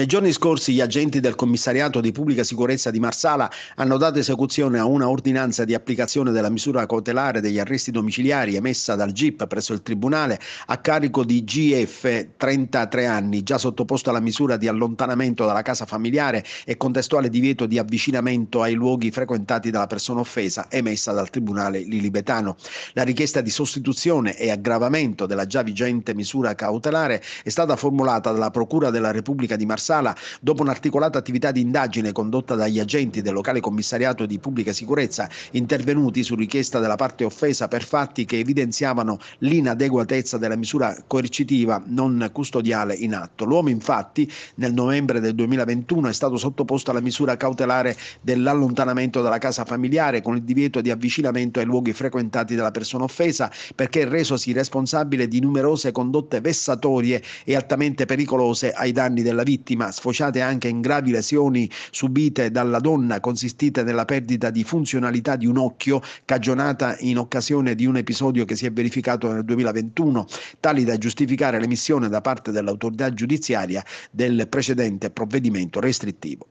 Nei giorni scorsi gli agenti del commissariato di pubblica sicurezza di Marsala hanno dato esecuzione a una ordinanza di applicazione della misura cautelare degli arresti domiciliari emessa dal GIP presso il Tribunale a carico di GF 33 anni, già sottoposto alla misura di allontanamento dalla casa familiare e contestuale divieto di avvicinamento ai luoghi frequentati dalla persona offesa emessa dal Tribunale Lilibetano. La richiesta di sostituzione e aggravamento della già vigente misura cautelare è stata formulata dalla Procura della Repubblica di Marsala Sala, dopo un'articolata attività di indagine condotta dagli agenti del locale commissariato di pubblica sicurezza intervenuti su richiesta della parte offesa per fatti che evidenziavano l'inadeguatezza della misura coercitiva non custodiale in atto. L'uomo infatti nel novembre del 2021 è stato sottoposto alla misura cautelare dell'allontanamento dalla casa familiare con il divieto di avvicinamento ai luoghi frequentati dalla persona offesa perché resosi responsabile di numerose condotte vessatorie e altamente pericolose ai danni della vittima vittima, sfociate anche in gravi lesioni subite dalla donna, consistite nella perdita di funzionalità di un occhio cagionata in occasione di un episodio che si è verificato nel 2021, tali da giustificare l'emissione da parte dell'autorità giudiziaria del precedente provvedimento restrittivo.